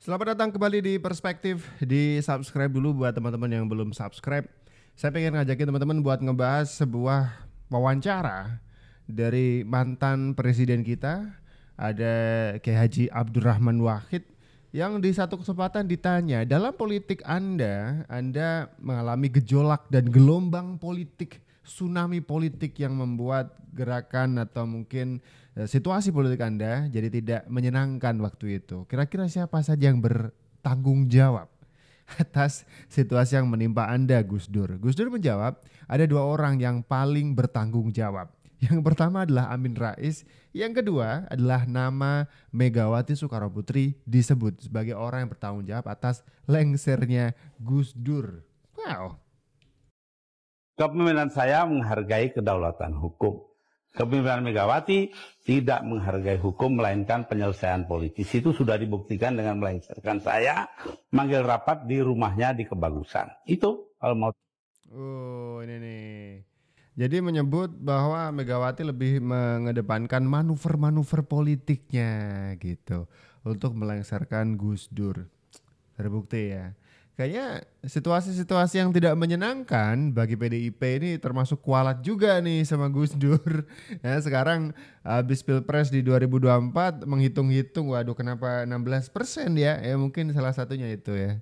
Selamat datang kembali di Perspektif. Di subscribe dulu buat teman-teman yang belum subscribe. Saya pengen ngajakin teman-teman buat ngebahas sebuah wawancara dari mantan presiden kita ada Kiai Haji Abdurrahman Wahid yang di satu kesempatan ditanya dalam politik Anda, Anda mengalami gejolak dan gelombang politik tsunami politik yang membuat gerakan atau mungkin eh, situasi politik Anda jadi tidak menyenangkan waktu itu. Kira-kira siapa saja yang bertanggung jawab atas situasi yang menimpa Anda, Gus Dur? Gus Dur menjawab, ada dua orang yang paling bertanggung jawab. Yang pertama adalah Amin Rais, yang kedua adalah nama Megawati Soekarno Putri disebut sebagai orang yang bertanggung jawab atas lengsernya Gus Dur. Wow, Kepemimpinan saya menghargai kedaulatan hukum. Kepemimpinan Megawati tidak menghargai hukum melainkan penyelesaian politis. Itu sudah dibuktikan dengan melancarkan saya manggil rapat di rumahnya di Kebagusan. Itu kalau mau. Oh, ini nih. Jadi menyebut bahwa Megawati lebih mengedepankan manuver-manuver politiknya gitu untuk melengsarkan Gus Dur. Terbukti ya kayaknya situasi-situasi yang tidak menyenangkan bagi PDIP ini termasuk kualat juga nih sama Gus Dur. Ya, sekarang habis Pilpres di 2024 menghitung-hitung waduh kenapa 16% ya? Ya mungkin salah satunya itu ya.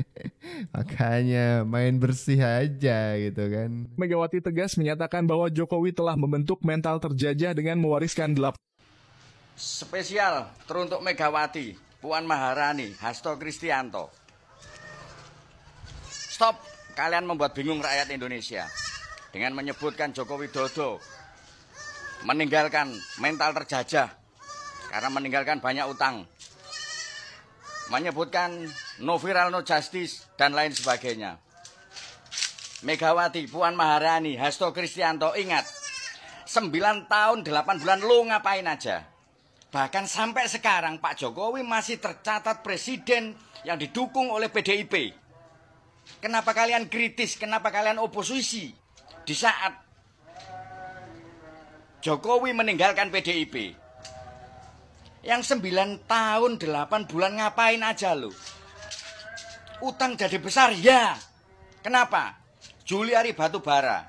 Makanya main bersih aja gitu kan. Megawati tegas menyatakan bahwa Jokowi telah membentuk mental terjajah dengan mewariskan gelap. Spesial teruntuk Megawati, Puan Maharani, Hasto Kristianto. Stop, kalian membuat bingung rakyat Indonesia dengan menyebutkan Joko Widodo meninggalkan mental terjajah karena meninggalkan banyak utang. Menyebutkan no viral no justice dan lain sebagainya. Megawati, Puan Maharani, Hasto Kristianto, ingat 9 tahun 8 bulan lo ngapain aja? Bahkan sampai sekarang Pak Jokowi masih tercatat presiden yang didukung oleh PDIP. Kenapa kalian kritis? Kenapa kalian oposisi? Di saat Jokowi meninggalkan PDIP. Yang 9 tahun 8 bulan ngapain aja lo? Utang jadi besar ya. Kenapa? Juliari Batubara.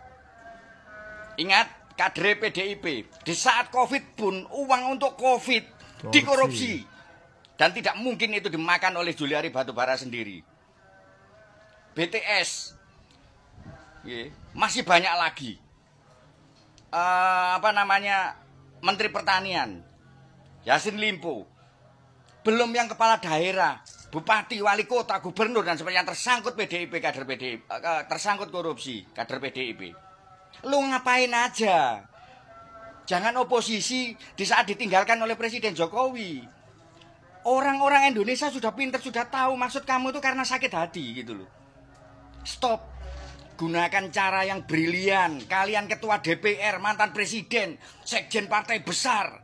Ingat kader PDIP. Di saat Covid pun uang untuk Covid dikorupsi. Dan tidak mungkin itu dimakan oleh Juliari Batubara sendiri. BTS masih banyak lagi uh, apa namanya Menteri Pertanian Yasin Limpo belum yang kepala daerah bupati wali kota gubernur dan sebagainya tersangkut PDIP kader PDIP uh, eh, eh, tersangkut korupsi kader PDIP lu ngapain aja jangan oposisi di saat ditinggalkan oleh Presiden Jokowi orang-orang Indonesia sudah pinter, sudah tahu maksud kamu itu karena sakit hati gitu loh. Stop. Gunakan cara yang brilian. Kalian ketua DPR, mantan presiden, sekjen partai besar.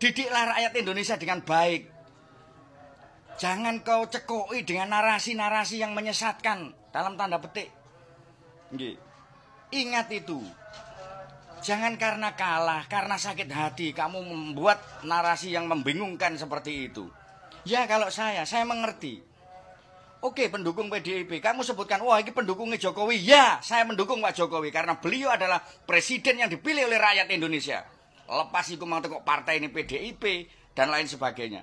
Didiklah rakyat Indonesia dengan baik. Jangan kau cekoi dengan narasi-narasi yang menyesatkan dalam tanda petik. Ingat itu. Jangan karena kalah, karena sakit hati kamu membuat narasi yang membingungkan seperti itu. Ya kalau saya, saya mengerti. Oke, pendukung PDIP. Kamu sebutkan, wah ini pendukungnya Jokowi. Ya, saya mendukung Pak Jokowi karena beliau adalah presiden yang dipilih oleh rakyat Indonesia. Lepas itu mau tengok partai ini PDIP dan lain sebagainya.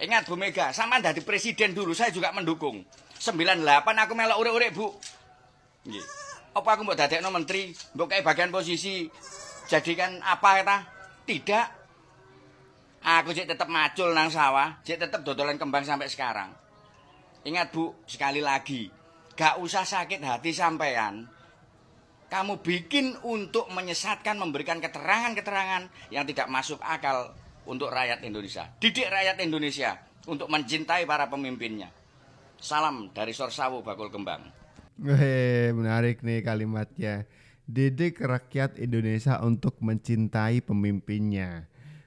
Ingat Bu Mega, sama di presiden dulu saya juga mendukung. 98 aku melok urek-urek, Bu. Apa aku dadek no menteri, mau kayak bagian posisi jadikan apa kata? Tidak. Aku cek tetap macul nang sawah, cek tetap dodolan kembang sampai sekarang. Ingat Bu, sekali lagi, gak usah sakit hati sampean. Kamu bikin untuk menyesatkan, memberikan keterangan-keterangan yang tidak masuk akal untuk rakyat Indonesia. Didik rakyat Indonesia untuk mencintai para pemimpinnya. Salam dari Sorsawu Bakul Kembang. Weh, menarik nih kalimatnya. Didik rakyat Indonesia untuk mencintai pemimpinnya.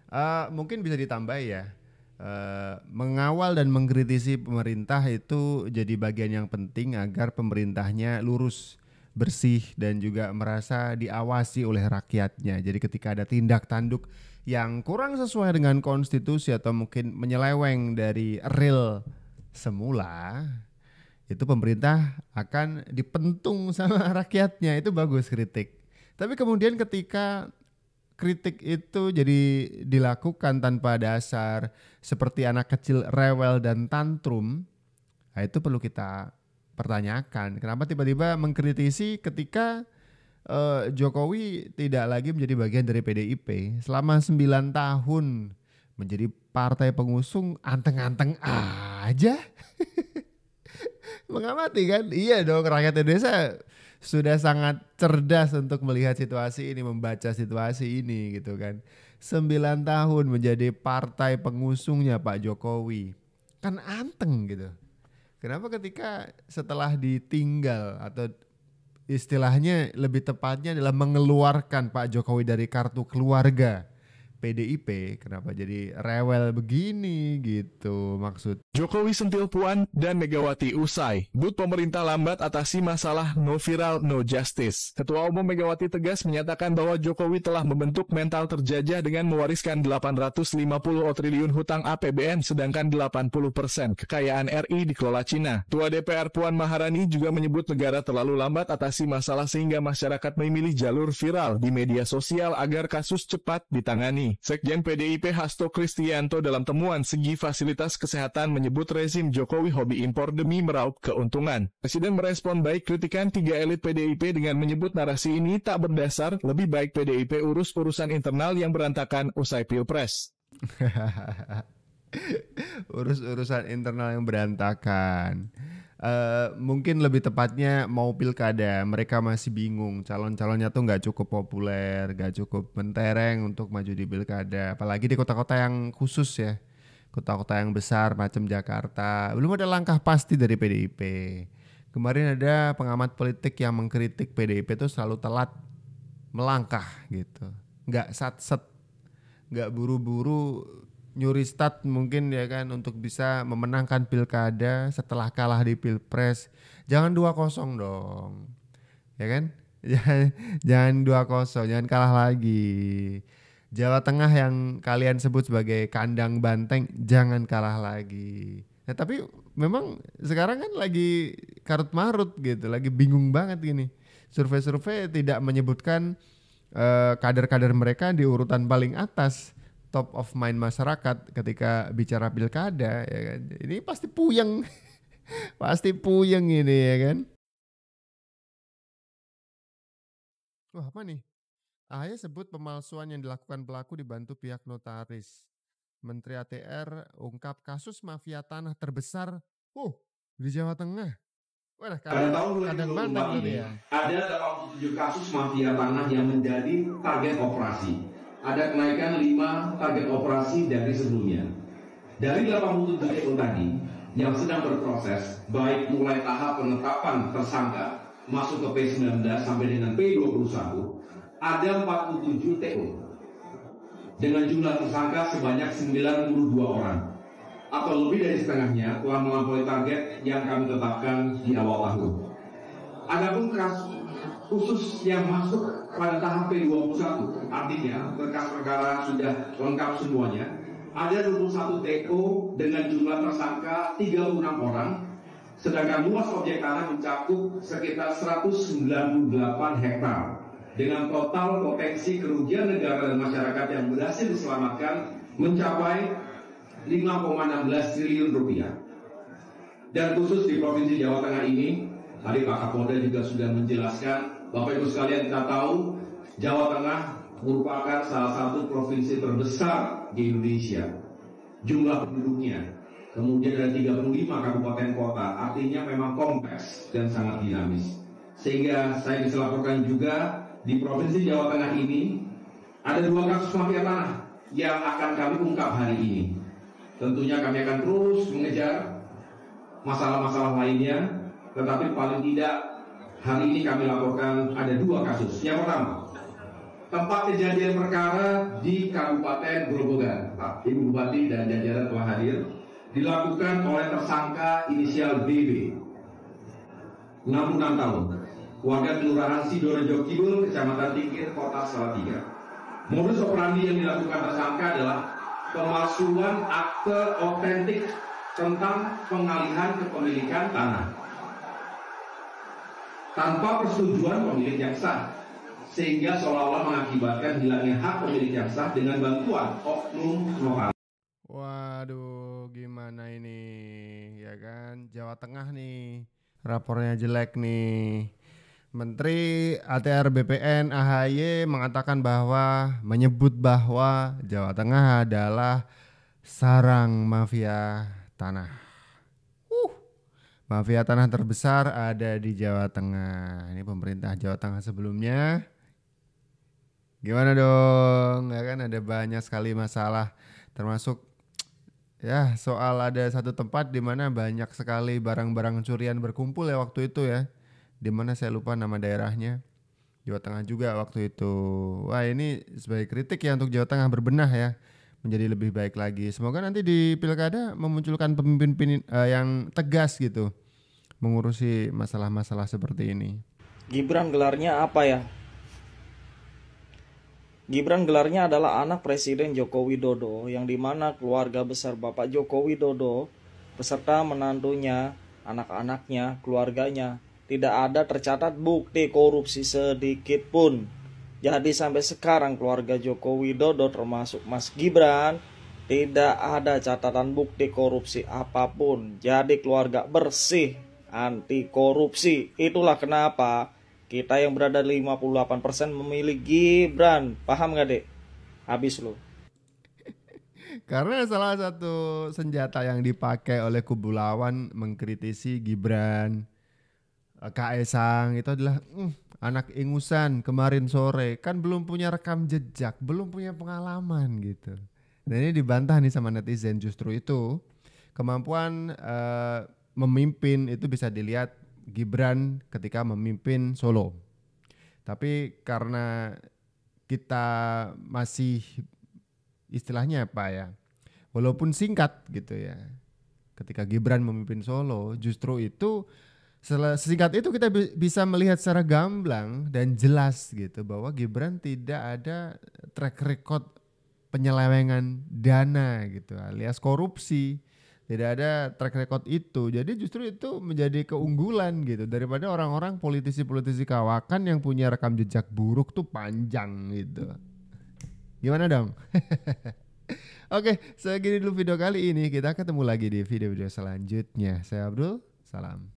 Uh, mungkin bisa ditambah ya Eh, mengawal dan mengkritisi pemerintah itu jadi bagian yang penting agar pemerintahnya lurus, bersih dan juga merasa diawasi oleh rakyatnya. Jadi ketika ada tindak tanduk yang kurang sesuai dengan konstitusi atau mungkin menyeleweng dari real semula, itu pemerintah akan dipentung sama rakyatnya. Itu bagus kritik. Tapi kemudian ketika kritik itu jadi dilakukan tanpa dasar seperti anak kecil rewel dan tantrum, nah itu perlu kita pertanyakan. Kenapa tiba-tiba mengkritisi ketika eh, Jokowi tidak lagi menjadi bagian dari PDIP selama 9 tahun menjadi partai pengusung anteng-anteng aja. Mengamati kan? Iya dong rakyat Indonesia sudah sangat cerdas untuk melihat situasi ini, membaca situasi ini gitu kan. sembilan tahun menjadi partai pengusungnya Pak Jokowi. Kan anteng gitu. Kenapa ketika setelah ditinggal atau istilahnya lebih tepatnya adalah mengeluarkan Pak Jokowi dari kartu keluarga PDIP kenapa jadi rewel begini gitu maksud. Jokowi sentil Puan dan Megawati usai. But pemerintah lambat atasi masalah no viral no justice. Ketua Umum Megawati tegas menyatakan bahwa Jokowi telah membentuk mental terjajah dengan mewariskan 850 triliun hutang APBN sedangkan 80% kekayaan RI dikelola Cina. Tua DPR Puan Maharani juga menyebut negara terlalu lambat atasi masalah sehingga masyarakat memilih jalur viral di media sosial agar kasus cepat ditangani. Sekjen PDIP Hasto Kristianto dalam temuan segi fasilitas kesehatan menyebut rezim Jokowi hobi impor demi meraup keuntungan. Presiden merespon baik kritikan tiga elit PDIP dengan menyebut narasi ini tak berdasar, lebih baik PDIP urus urusan internal yang berantakan usai Pilpres. Urus-urusan internal yang berantakan. Uh, mungkin lebih tepatnya mau pilkada mereka masih bingung calon-calonnya tuh nggak cukup populer nggak cukup mentereng untuk maju di pilkada apalagi di kota-kota yang khusus ya kota-kota yang besar macam Jakarta belum ada langkah pasti dari PDIP kemarin ada pengamat politik yang mengkritik PDIP itu selalu telat melangkah gitu nggak sat set nggak buru-buru nyuri stat mungkin ya kan untuk bisa memenangkan pilkada setelah kalah di pilpres jangan dua kosong dong ya kan jangan dua kosong jangan kalah lagi Jawa Tengah yang kalian sebut sebagai kandang banteng jangan kalah lagi. ya, tapi memang sekarang kan lagi karut marut gitu, lagi bingung banget gini. Survei-survei tidak menyebutkan eh, kader-kader uh, kader -kader mereka di urutan paling atas top of mind masyarakat ketika bicara pilkada ya kan. Ini pasti puyeng. pasti puyeng ini ya kan. Wah, apa nih? Ahy sebut pemalsuan yang dilakukan pelaku dibantu pihak notaris. Menteri ATR ungkap kasus mafia tanah terbesar oh, di Jawa Tengah. Wadah, Pada tahun 2024 gitu ini ya. ada 87 kasus mafia tanah yang menjadi target operasi ada kenaikan 5 target operasi dari sebelumnya. Dari 80 triliun tadi yang sedang berproses, baik mulai tahap penetapan tersangka masuk ke P19 sampai dengan P21, ada 47 TO dengan jumlah tersangka sebanyak 92 orang atau lebih dari setengahnya telah melampaui target yang kami tetapkan di awal tahun. Adapun kasus khusus yang masuk pada tahap P21 artinya berkas perkara sudah lengkap semuanya ada 21 TO dengan jumlah tersangka 36 orang sedangkan luas objek tanah mencakup sekitar 198 hektar dengan total potensi kerugian negara dan masyarakat yang berhasil diselamatkan mencapai 5,16 triliun rupiah. Dan khusus di Provinsi Jawa Tengah ini, tadi Pak Kapolda juga sudah menjelaskan Bapak Ibu sekalian kita tahu Jawa Tengah merupakan salah satu provinsi terbesar di Indonesia. Jumlah penduduknya kemudian ada 35 kabupaten kota, artinya memang kompleks dan sangat dinamis. Sehingga saya bisa laporkan juga di Provinsi Jawa Tengah ini ada dua kasus mafia tanah yang akan kami ungkap hari ini. Tentunya kami akan terus mengejar masalah-masalah lainnya, tetapi paling tidak hari ini kami laporkan ada dua kasus. Yang pertama, tempat kejadian perkara di Kabupaten Grobogan. Pak Ibu Bupati dan jajaran telah hadir. Dilakukan oleh tersangka inisial BB, 66 tahun, warga Kelurahan Sidorejo Kidul, Kecamatan Tingkir, Kota Salatiga. Modus operandi yang dilakukan tersangka adalah pemalsuan akte otentik tentang pengalihan kepemilikan tanah tanpa persetujuan pemilik yang sah sehingga seolah-olah mengakibatkan hilangnya hak pemilik yang sah dengan bantuan oknum lokal. Waduh, gimana ini? Ya kan, Jawa Tengah nih, rapornya jelek nih. Menteri ATR BPN AHY mengatakan bahwa menyebut bahwa Jawa Tengah adalah sarang mafia tanah. Mafia tanah terbesar ada di Jawa Tengah. Ini pemerintah Jawa Tengah sebelumnya. Gimana dong? Ya kan ada banyak sekali masalah termasuk ya soal ada satu tempat di mana banyak sekali barang-barang curian berkumpul ya waktu itu ya. Di mana saya lupa nama daerahnya. Jawa Tengah juga waktu itu. Wah, ini sebagai kritik ya untuk Jawa Tengah berbenah ya menjadi lebih baik lagi. Semoga nanti di pilkada memunculkan pemimpin uh, eh, yang tegas gitu mengurusi masalah-masalah seperti ini. Gibran gelarnya apa ya? Gibran gelarnya adalah anak Presiden Joko Widodo yang dimana keluarga besar Bapak Joko Widodo beserta menantunya, anak-anaknya, keluarganya tidak ada tercatat bukti korupsi sedikit pun. Jadi sampai sekarang keluarga Joko Widodo termasuk Mas Gibran tidak ada catatan bukti korupsi apapun. Jadi keluarga bersih anti korupsi. Itulah kenapa kita yang berada di 58% memilih Gibran. Paham gak Dek? Habis lu. Karena salah satu senjata yang dipakai oleh kubu lawan mengkritisi Gibran, Kaisang itu adalah hmm, anak ingusan kemarin sore kan belum punya rekam jejak, belum punya pengalaman gitu. Dan ini dibantah nih sama netizen justru itu kemampuan uh, memimpin itu bisa dilihat Gibran ketika memimpin Solo. Tapi karena kita masih istilahnya apa ya? Walaupun singkat gitu ya. Ketika Gibran memimpin Solo, justru itu Sesingkat itu kita bisa melihat secara gamblang dan jelas gitu bahwa Gibran tidak ada track record penyelewengan dana gitu alias korupsi. Tidak ada track record itu. Jadi justru itu menjadi keunggulan gitu daripada orang-orang politisi-politisi kawakan yang punya rekam jejak buruk tuh panjang gitu. Gimana dong? Oke, segini dulu video kali ini. Kita ketemu lagi di video-video selanjutnya. Saya Abdul, salam.